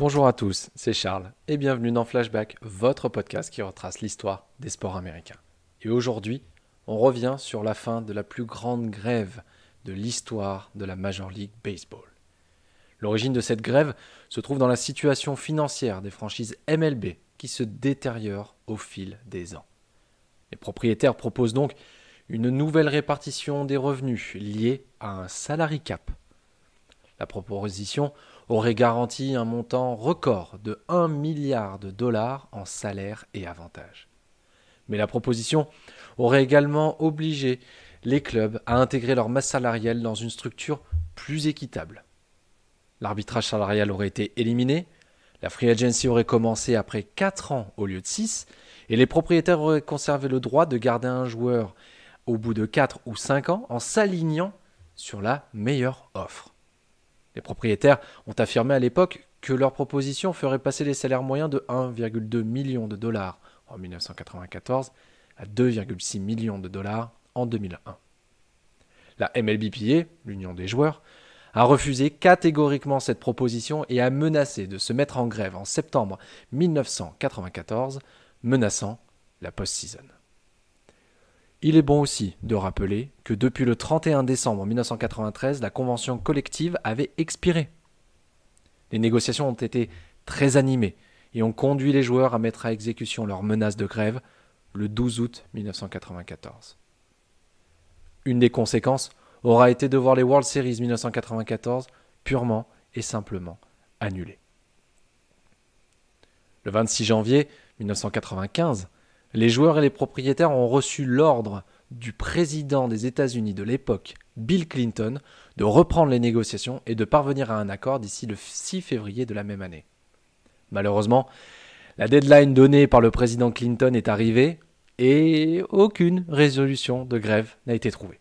Bonjour à tous, c'est Charles et bienvenue dans Flashback, votre podcast qui retrace l'histoire des sports américains. Et aujourd'hui, on revient sur la fin de la plus grande grève de l'histoire de la Major League Baseball. L'origine de cette grève se trouve dans la situation financière des franchises MLB qui se détériore au fil des ans. Les propriétaires proposent donc une nouvelle répartition des revenus liée à un salary cap la proposition aurait garanti un montant record de 1 milliard de dollars en salaires et avantages. Mais la proposition aurait également obligé les clubs à intégrer leur masse salariale dans une structure plus équitable. L'arbitrage salarial aurait été éliminé, la free agency aurait commencé après 4 ans au lieu de 6, et les propriétaires auraient conservé le droit de garder un joueur au bout de 4 ou 5 ans en s'alignant sur la meilleure offre. Les propriétaires ont affirmé à l'époque que leur proposition ferait passer les salaires moyens de 1,2 million de dollars en 1994 à 2,6 millions de dollars en 2001. La MLBPA, l'Union des joueurs, a refusé catégoriquement cette proposition et a menacé de se mettre en grève en septembre 1994, menaçant la post-season. Il est bon aussi de rappeler que depuis le 31 décembre 1993, la convention collective avait expiré. Les négociations ont été très animées et ont conduit les joueurs à mettre à exécution leur menace de grève le 12 août 1994. Une des conséquences aura été de voir les World Series 1994 purement et simplement annulées. Le 26 janvier 1995, les joueurs et les propriétaires ont reçu l'ordre du président des États-Unis de l'époque, Bill Clinton, de reprendre les négociations et de parvenir à un accord d'ici le 6 février de la même année. Malheureusement, la deadline donnée par le président Clinton est arrivée et aucune résolution de grève n'a été trouvée.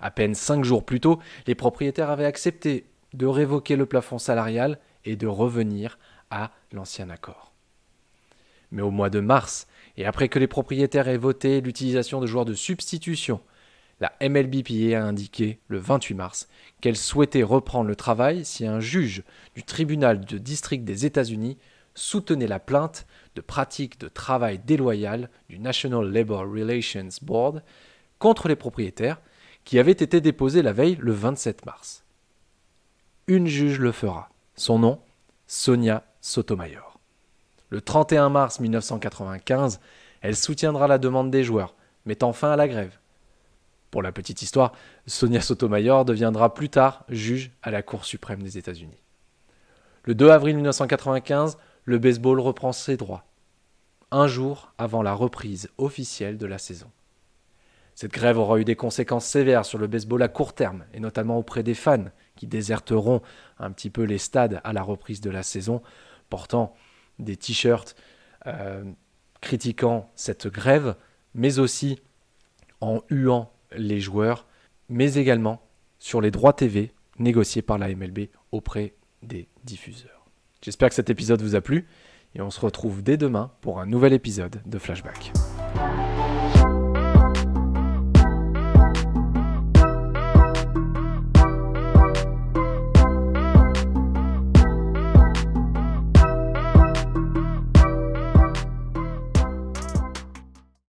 À peine cinq jours plus tôt, les propriétaires avaient accepté de révoquer le plafond salarial et de revenir à l'ancien accord. Mais au mois de mars, et après que les propriétaires aient voté l'utilisation de joueurs de substitution, la MLBPA a indiqué le 28 mars qu'elle souhaitait reprendre le travail si un juge du tribunal de district des États-Unis soutenait la plainte de pratiques de travail déloyales du National Labor Relations Board contre les propriétaires qui avait été déposée la veille le 27 mars. Une juge le fera. Son nom, Sonia Sotomayor. Le 31 mars 1995, elle soutiendra la demande des joueurs, mettant fin à la grève. Pour la petite histoire, Sonia Sotomayor deviendra plus tard juge à la Cour suprême des États-Unis. Le 2 avril 1995, le baseball reprend ses droits, un jour avant la reprise officielle de la saison. Cette grève aura eu des conséquences sévères sur le baseball à court terme, et notamment auprès des fans, qui déserteront un petit peu les stades à la reprise de la saison, portant des t-shirts euh, critiquant cette grève, mais aussi en huant les joueurs, mais également sur les droits TV négociés par la MLB auprès des diffuseurs. J'espère que cet épisode vous a plu et on se retrouve dès demain pour un nouvel épisode de Flashback.